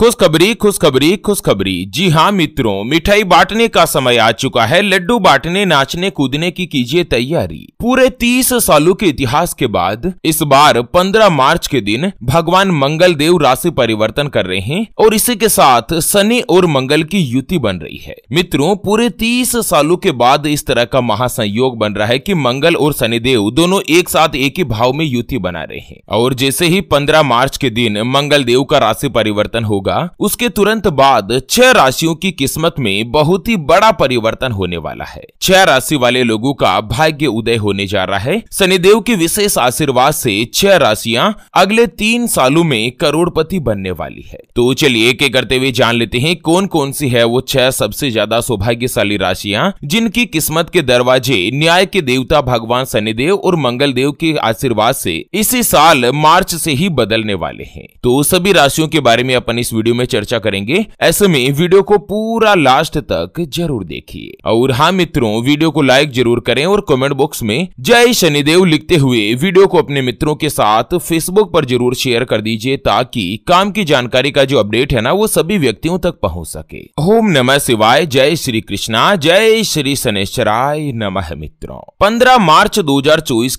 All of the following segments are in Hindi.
खुशखबरी खुशखबरी खुशखबरी जी हाँ मित्रों मिठाई बांटने का समय आ चुका है लड्डू बांटने नाचने कूदने की कीजिए तैयारी पूरे तीस सालों के इतिहास के बाद इस बार 15 मार्च के दिन भगवान मंगल देव राशि परिवर्तन कर रहे हैं और इसी के साथ शनि और मंगल की युति बन रही है मित्रों पूरे तीस सालों के बाद इस तरह का महासंयोग बन रहा है की मंगल और शनिदेव दोनों एक साथ एक ही भाव में युति बना रहे हैं और जैसे ही पंद्रह मार्च के दिन मंगल देव का राशि परिवर्तन होगा होगा उसके तुरंत बाद छह राशियों की किस्मत में बहुत ही बड़ा परिवर्तन होने वाला है छह राशि वाले लोगों का भाग्य उदय होने जा रहा है शनिदेव के विशेष आशीर्वाद से छह राशियां अगले तीन सालों में करोड़पति बनने वाली है तो चलिए एक करते हुए जान लेते हैं कौन कौन सी है वो छह सबसे ज्यादा सौभाग्यशाली राशियां जिनकी किस्मत के दरवाजे न्याय के देवता भगवान शनिदेव और मंगल देव के आशीर्वाद से इसी साल मार्च से ही बदलने वाले हैं तो सभी राशियों के बारे में अपन इस वीडियो में चर्चा करेंगे ऐसे में वीडियो को पूरा लास्ट तक जरूर देखिए और हाँ मित्रों वीडियो को लाइक जरूर करें और कमेंट बॉक्स में जय शनिदेव लिखते हुए वीडियो को अपने मित्रों के साथ फेसबुक पर जरूर शेयर कर दीजिए ताकि काम की जानकारी का जो अपडेट है ना वो सभी व्यक्तियों तक पहुँच सके होम नमः शिवाय जय श्री कृष्णा जय श्री शनेश्वराय नम मित्रों पंद्रह मार्च दो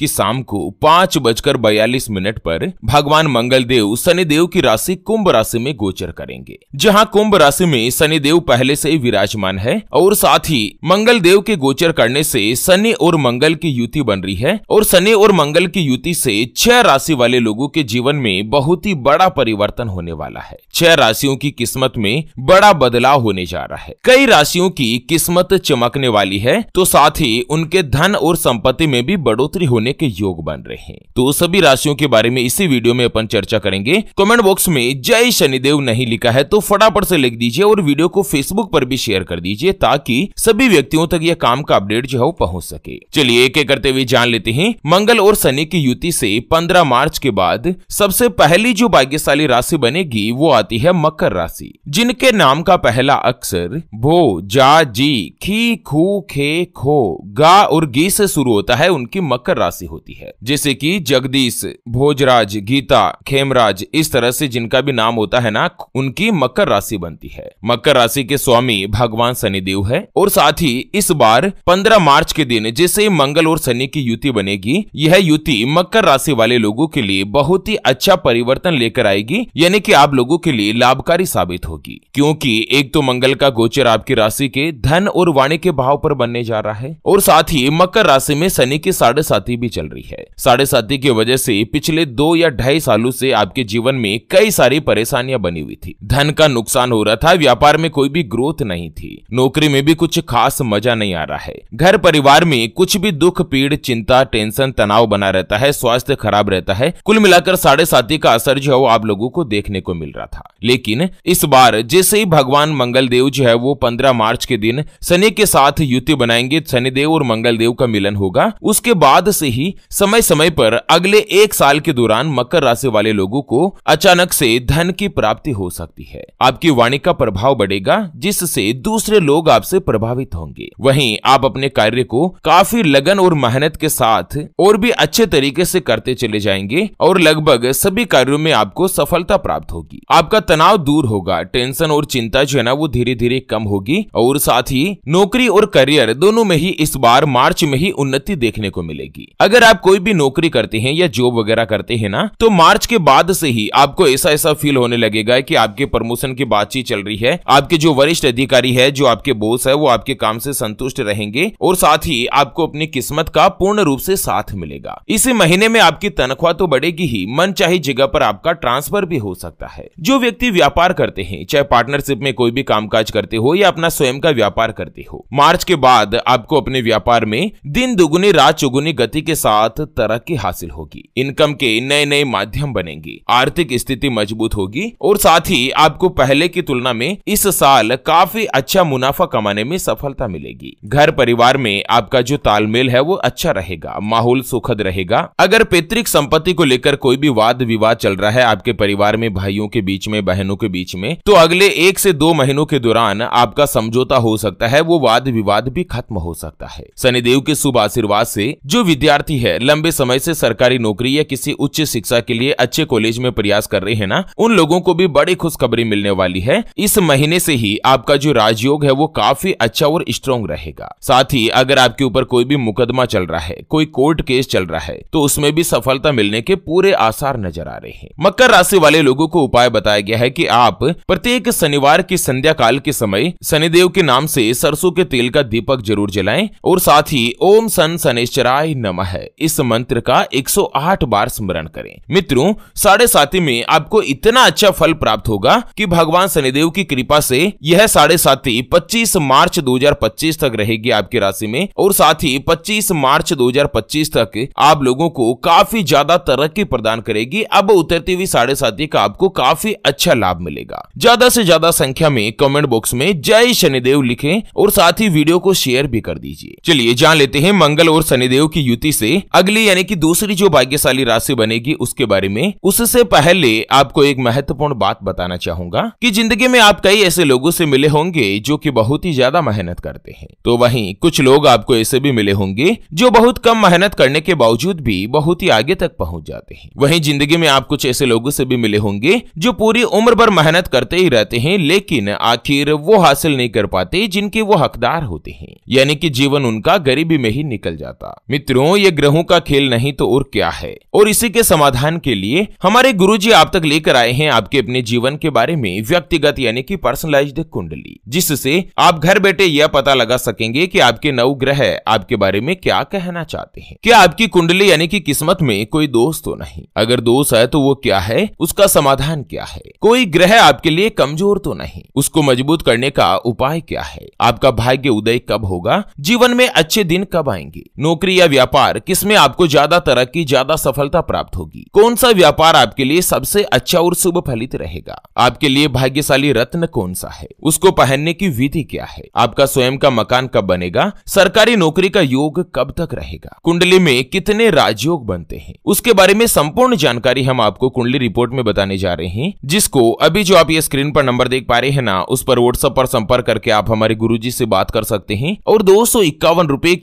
की शाम को पाँच बजकर बयालीस मिनट पर भगवान मंगलदेव शनिदेव की राशि कुंभ राशि में गोचर गोचर करेंगे जहां कुंभ राशि में शनि देव पहले से ही विराजमान है और साथ ही मंगल देव के गोचर करने से शनि और मंगल की युति बन रही है और शनि और मंगल की युति से छह राशि वाले लोगों के जीवन में बहुत ही बड़ा परिवर्तन होने वाला है छह राशियों की किस्मत में बड़ा बदलाव होने जा रहा है कई राशियों की किस्मत चमकने वाली है तो साथ ही उनके धन और संपत्ति में भी बढ़ोतरी होने के योग बन रहे हैं तो सभी राशियों के बारे में इसी वीडियो में अपन चर्चा करेंगे कमेंट बॉक्स में जय शनिदेव नहीं नहीं लिखा है तो फटाफट से लिख दीजिए और वीडियो को फेसबुक पर भी शेयर कर दीजिए ताकि सभी व्यक्तियों तक यह काम का अपडेट जो है वो पहुंच सके चलिए एक एक करते हुए जान लेते हैं मंगल और शनि की युति से 15 मार्च के बाद सबसे पहली जो भाग्यशाली राशि बनेगी वो आती है मकर राशि जिनके नाम का पहला अक्षर भो जा जी खी खू खे खो गा और गी से शुरू होता है उनकी मकर राशि होती है जैसे कि जगदीश भोजराज गीता खेमराज इस तरह से जिनका भी नाम होता है ना कर्क उनकी मकर राशि बनती है मकर राशि के स्वामी भगवान शनिदेव है और साथ ही इस बार 15 मार्च के दिन जिसे मंगल और शनि की युति बनेगी यह युति मकर राशि वाले लोगों के लिए बहुत ही अच्छा परिवर्तन लेकर आएगी यानी कि आप लोगों के लिए लाभकारी साबित होगी क्योंकि एक तो मंगल का गोचर आपकी राशि के धन और वाणी के भाव पर बनने जा रहा है और साथ ही मकर राशि में शनि की साढ़े साथी भी चल रही है साढ़े साथी की वजह से पिछले दो या ढाई सालों से आपके जीवन में कई सारी परेशानियां बनी हुई थी धन का नुकसान हो रहा था व्यापार में कोई भी ग्रोथ नहीं थी नौकरी में भी कुछ खास मजा नहीं आ रहा है घर परिवार में कुछ भी दुख पीड़ चिंता टेंशन तनाव बना रहता है स्वास्थ्य खराब रहता है कुल मिलाकर साढ़े साथी का असर जो है वो आप लोगों को देखने को मिल रहा था लेकिन इस बार जैसे ही भगवान मंगलदेव जो है वो पंद्रह मार्च के दिन शनि के साथ युति बनाएंगे शनिदेव और मंगलदेव का मिलन होगा उसके बाद से ही समय समय पर अगले एक साल के दौरान मकर राशि वाले लोगों को अचानक से धन की प्राप्ति हो सकती है आपकी वाणी का प्रभाव बढ़ेगा जिससे दूसरे लोग आपसे प्रभावित होंगे वहीं आप अपने कार्य को काफी लगन और मेहनत के साथ और भी अच्छे तरीके से करते चले जाएंगे और लगभग सभी कार्यों में आपको सफलता प्राप्त होगी आपका तनाव दूर होगा टेंशन और चिंता जो है ना वो धीरे धीरे कम होगी और साथ ही नौकरी और करियर दोनों में ही इस बार मार्च में ही उन्नति देखने को मिलेगी अगर आप कोई भी नौकरी करते हैं या जॉब वगैरह करते हैं ना तो मार्च के बाद से ही आपको ऐसा ऐसा फील होने लगेगा कि आपके प्रमोशन की बातचीत चल रही है आपके जो वरिष्ठ अधिकारी है जो आपके बोस है वो आपके काम से संतुष्ट रहेंगे और साथ ही आपको अपनी किस्मत का पूर्ण रूप से साथ मिलेगा इस महीने में आपकी तनख्वाह तो बढ़ेगी ही मन चाहे जगह पर आपका ट्रांसफर भी हो सकता है जो व्यक्ति व्यापार करते हैं चाहे पार्टनरशिप में कोई भी कामकाज करते हो या अपना स्वयं का व्यापार करते हो मार्च के बाद आपको अपने व्यापार में दिन दुगुनी रात चौगुनी गति के साथ तरक्की हासिल होगी इनकम के नए नए माध्यम बनेंगे आर्थिक स्थिति मजबूत होगी और साथ साथ ही आपको पहले की तुलना में इस साल काफी अच्छा मुनाफा कमाने में सफलता मिलेगी घर परिवार में आपका जो तालमेल है वो अच्छा रहेगा माहौल सुखद रहेगा अगर पैतृक संपत्ति को लेकर कोई भी वाद विवाद चल रहा है आपके परिवार में भाइयों के बीच में बहनों के बीच में तो अगले एक से दो महीनों के दौरान आपका समझौता हो सकता है वो वाद विवाद भी खत्म हो सकता है शनिदेव के शुभ आशीर्वाद से जो विद्यार्थी है लंबे समय से सरकारी नौकरी या किसी उच्च शिक्षा के लिए अच्छे कॉलेज में प्रयास कर रहे हैं ना उन लोगों को भी बड़े बड़ी खुशखबरी मिलने वाली है इस महीने से ही आपका जो राजयोग है वो काफी अच्छा और स्ट्रॉन्ग रहेगा साथ ही अगर आपके ऊपर कोई भी मुकदमा चल रहा है कोई कोर्ट केस चल रहा है तो उसमें भी सफलता मिलने के पूरे आसार नजर आ रहे हैं मकर राशि वाले लोगों को उपाय बताया गया है की आप प्रत्येक शनिवार की संध्या काल के समय शनिदेव के नाम से सरसों के तेल का दीपक जरूर जलाए और साथ ही ओम सन शनिश्चराय है इस मंत्र का 108 बार स्मरण करें मित्रों साढ़े साथी में आपको इतना अच्छा फल प्राप्त प्राप्त होगा कि भगवान शनिदेव की कृपा से यह साढ़े साथी पच्चीस मार्च 2025 तक रहेगी आपकी राशि में और साथ ही 25 मार्च 2025 तक आप लोगों को काफी ज्यादा तरक्की प्रदान करेगी अब उतरती हुई साढ़े साथी का आपको काफी अच्छा लाभ मिलेगा ज्यादा से ज्यादा संख्या में कमेंट बॉक्स में जय शनिदेव लिखे और साथ ही वीडियो को शेयर भी कर दीजिए चलिए जान लेते हैं मंगल और शनिदेव की युति से अगली यानी कि दूसरी जो भाग्यशाली राशि बनेगी उसके बारे में उससे पहले आपको एक महत्वपूर्ण बात बताना चाहूंगा कि जिंदगी में आप कई ऐसे लोगों से मिले होंगे जो कि बहुत ही ज्यादा मेहनत करते हैं तो वहीं कुछ लोग आपको ऐसे भी मिले होंगे जो बहुत कम मेहनत करने के बावजूद भी बहुत ही आगे तक पहुंच जाते हैं वहीं जिंदगी में आप कुछ ऐसे लोगों से भी मिले होंगे जो पूरी उम्र भर मेहनत करते ही रहते हैं लेकिन आखिर वो हासिल नहीं कर पाते जिनके वो हकदार होते हैं यानी कि जीवन उनका गरीबी में ही निकल जाता मित्रों ये ग्रहों का खेल नहीं तो और क्या है और इसी के समाधान के लिए हमारे गुरु जी आप तक लेकर आए हैं आपके अपने जीवन जीवन के बारे में व्यक्तिगत यानी कि पर्सनलाइज कुंडली जिससे आप घर बैठे यह पता लगा सकेंगे कि आपके नव ग्रह आपके बारे में क्या कहना चाहते हैं क्या आपकी कुंडली यानी कि किस्मत में कोई दोष तो नहीं अगर दोष है तो वो क्या है उसका समाधान क्या है कोई ग्रह आपके लिए कमजोर तो नहीं उसको मजबूत करने का उपाय क्या है आपका भाग्य उदय कब होगा जीवन में अच्छे दिन कब आएंगे नौकरी या व्यापार किसमें आपको ज्यादा तरक्की ज्यादा सफलता प्राप्त होगी कौन सा व्यापार आपके लिए सबसे अच्छा और शुभ फलित रहे रहेगा आपके लिए भाग्यशाली रत्न कौन सा है उसको पहनने की विधि क्या है आपका स्वयं का मकान कब बनेगा सरकारी नौकरी का योग कब तक रहेगा कुंडली में कितने राजयोग बनते हैं उसके बारे में संपूर्ण जानकारी हम आपको कुंडली रिपोर्ट में बताने जा रहे हैं जिसको अभी जो आप ये स्क्रीन पर नंबर देख पा रहे हैं ना उस पर व्हाट्सएप पर संपर्क करके आप हमारे गुरु से बात कर सकते हैं और दो सौ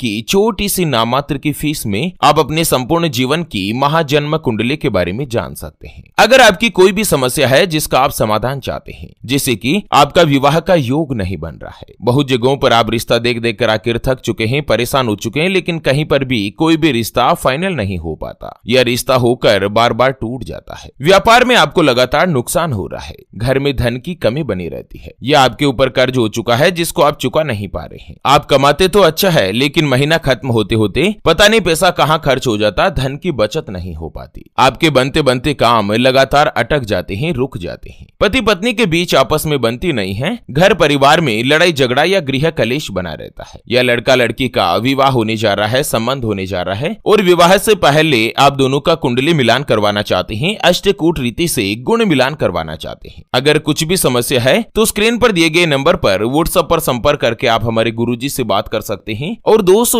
की छोटी सी नामात्र की फीस में आप अपने संपूर्ण जीवन की महाजन्म कुंडली के बारे में जान सकते हैं अगर आपकी कोई भी समस्या है जिस जिसका आप समाधान चाहते हैं जैसे कि आपका विवाह का योग नहीं बन रहा है बहुत जगहों पर आप रिश्ता देख देख कर आखिर थक चुके हैं परेशान हो चुके हैं लेकिन कहीं पर भी कोई भी रिश्ता फाइनल नहीं हो पाता यह रिश्ता होकर बार बार टूट जाता है व्यापार में आपको लगातार नुकसान हो रहा है घर में धन की कमी बनी रहती है यह आपके ऊपर कर्ज हो चुका है जिसको आप चुका नहीं पा रहे हैं आप कमाते तो अच्छा है लेकिन महीना खत्म होते होते पता नहीं पैसा कहाँ खर्च हो जाता धन की बचत नहीं हो पाती आपके बनते बनते काम लगातार अटक जाते हैं रुक जाते जाते हैं पति पत्नी के बीच आपस में बनती नहीं है घर परिवार में लड़ाई झगड़ा या गृह कलेश बना रहता है या लड़का लड़की का विवाह होने जा रहा है संबंध होने जा रहा है और विवाह से पहले आप दोनों का कुंडली मिलान करवाना चाहते हैं अष्टकूट रीति से गुण मिलान करवाना चाहते हैं अगर कुछ भी समस्या है तो स्क्रीन पर दिए गए नंबर पर व्हाट्सएप पर संपर्क करके आप हमारे गुरु से बात कर सकते हैं और दो सौ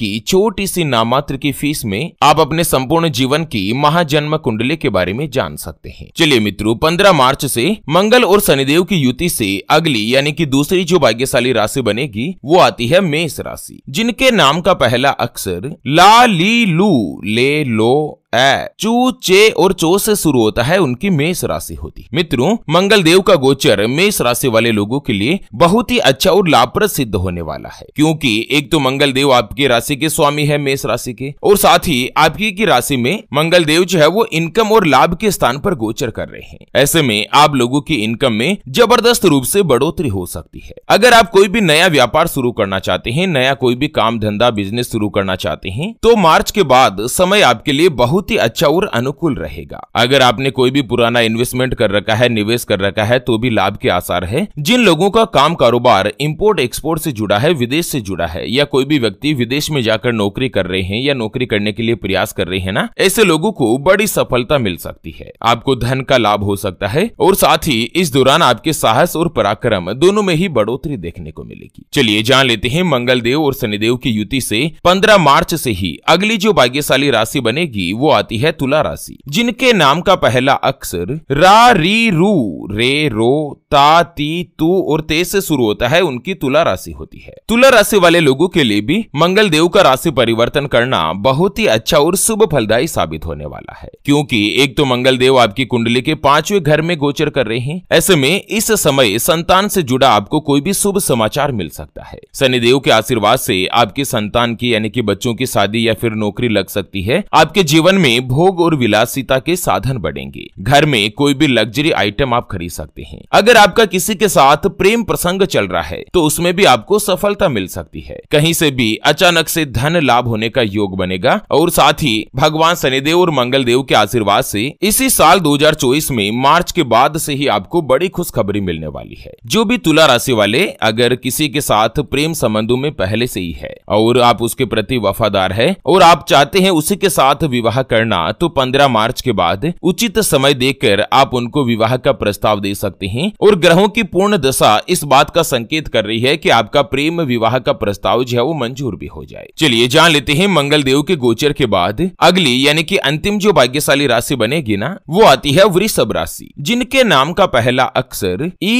की छोटी सी नामात्र की फीस में आप अपने संपूर्ण जीवन की महाजन्म कुंडली के बारे में जान सकते हैं चलिए मित्रों 15 मार्च से मंगल और शनिदेव की युति से अगली यानी कि दूसरी जो भाग्यशाली राशि बनेगी वो आती है मेष राशि जिनके नाम का पहला अक्षर ला ली लू ले लो चू चे और चो से शुरू होता है उनकी मेष राशि होती मित्रों मंगल देव का गोचर मेष राशि वाले लोगों के लिए बहुत ही अच्छा और लाभप्रद सिद्ध होने वाला है क्योंकि एक तो मंगल देव आपकी राशि के स्वामी है मेष राशि के और साथ ही आपकी की राशि में मंगल देव जो है वो इनकम और लाभ के स्थान पर गोचर कर रहे हैं ऐसे में आप लोगों की इनकम में जबरदस्त रूप से बढ़ोतरी हो सकती है अगर आप कोई भी नया व्यापार शुरू करना चाहते हैं नया कोई भी काम धंधा बिजनेस शुरू करना चाहते हैं तो मार्च के बाद समय आपके लिए बहुत बहुत ही अच्छा और अनुकूल रहेगा अगर आपने कोई भी पुराना इन्वेस्टमेंट कर रखा है निवेश कर रखा है तो भी लाभ के आसार है जिन लोगों का काम कारोबार इम्पोर्ट एक्सपोर्ट से जुड़ा है विदेश से जुड़ा है या कोई भी व्यक्ति विदेश में जाकर नौकरी कर रहे हैं या नौकरी करने के लिए प्रयास कर रहे हैं ना ऐसे लोगो को बड़ी सफलता मिल सकती है आपको धन का लाभ हो सकता है और साथ ही इस दौरान आपके साहस और पराक्रम दोनों में ही बढ़ोतरी देखने को मिलेगी चलिए जान लेते हैं मंगल देव और शनिदेव की युति से 15 मार्च से ही अगली जो भाग्यशाली राशि बनेगी वो आती है तुला राशि जिनके नाम का पहला अक्षर रा री रू रे रो ता ती तू और ते से शुरू होता है उनकी तुला राशि होती है तुला राशि वाले लोगों के लिए भी मंगल देव का राशि परिवर्तन करना बहुत ही अच्छा और शुभ फलदायी साबित होने वाला है क्योंकि एक तो मंगल देव आपकी कुंडली के पांचवे घर में गोचर कर रहे हैं ऐसे में इस समय संतान से जुड़ा आपको कोई भी शुभ समाचार मिल सकता है शनिदेव के आशीर्वाद से आपकी संतान की यानी कि बच्चों की शादी या फिर नौकरी लग सकती है आपके जीवन में भोग और विलासिता के साधन बढ़ेंगे घर में कोई भी लग्जरी आइटम आप खरीद सकते हैं अगर आपका किसी के साथ प्रेम प्रसंग चल रहा है तो उसमें भी आपको सफलता मिल सकती है कहीं से भी अचानक से धन लाभ होने का योग बनेगा और साथ ही भगवान शनिदेव और मंगल देव के आशीर्वाद से इसी साल 2024 में मार्च के बाद से ही आपको बड़ी खुशखबरी मिलने वाली है जो भी तुला राशि वाले अगर किसी के साथ प्रेम संबंधों में पहले से ही है और आप उसके प्रति वफादार है और आप चाहते हैं उसी के साथ विवाह करना तो 15 मार्च के बाद उचित समय देकर आप उनको विवाह का प्रस्ताव दे सकते हैं और ग्रहों की पूर्ण दशा इस बात का संकेत कर रही है कि आपका प्रेम विवाह का प्रस्ताव जो है वो मंजूर भी हो जाए चलिए जान लेते हैं मंगल देव के गोचर के बाद अगली यानी कि अंतिम जो भाग्यशाली राशि बनेगी ना वो आती है वृषभ राशि जिनके नाम का पहला अक्षर ई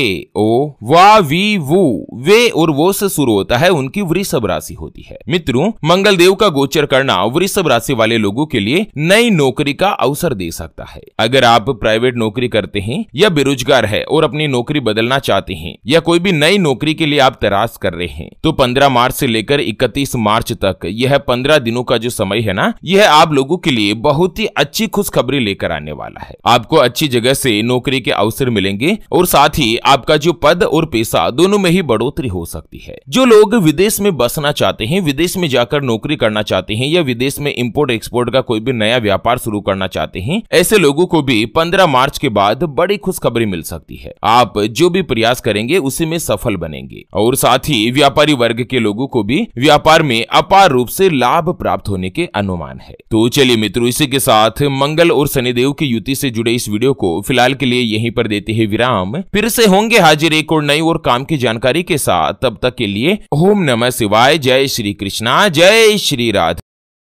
ए ओ वा वी वो वे और वो से शुरू होता है उनकी वृषभ राशि होती है मित्रों मंगल देव का गोचर करना वृषभ राशि वाले लोगों के लिए नई नौकरी का अवसर दे सकता है अगर आप प्राइवेट नौकरी करते हैं या बेरोजगार है और अपनी नौकरी बदलना चाहते हैं या कोई भी नई नौकरी के लिए आप तराश कर रहे हैं तो 15 मार्च से लेकर 31 मार्च तक यह 15 दिनों का जो समय है ना यह आप लोगों के लिए बहुत ही अच्छी खुशखबरी लेकर आने वाला है आपको अच्छी जगह से नौकरी के अवसर मिलेंगे और साथ ही आपका जो पद और पैसा दोनों में ही बढ़ोतरी हो सकती है जो लोग विदेश में बसना चाहते हैं विदेश में जाकर नौकरी करना चाहते हैं या विदेश में इम्पोर्ट एक्सपोर्ट का कोई भी नया व्यापार शुरू करना चाहते हैं ऐसे लोगों को भी पंद्रह मार्च के बाद बड़ी खुशखबरी मिल सकती है आप जो भी प्रयास करेंगे उसी में सफल बनेंगे और साथ ही व्यापारी वर्ग के लोगों को भी व्यापार में अपार रूप से लाभ प्राप्त होने के अनुमान है तो चलिए मित्रों इसी के साथ मंगल और शनिदेव की युति से जुड़े इस वीडियो को फिलहाल के लिए यहीं पर देते हैं विराम फिर से होंगे हाजिर एक और नई और काम की जानकारी के साथ तब तक के लिए ओम नमः शिवाय जय श्री कृष्णा जय श्री राधे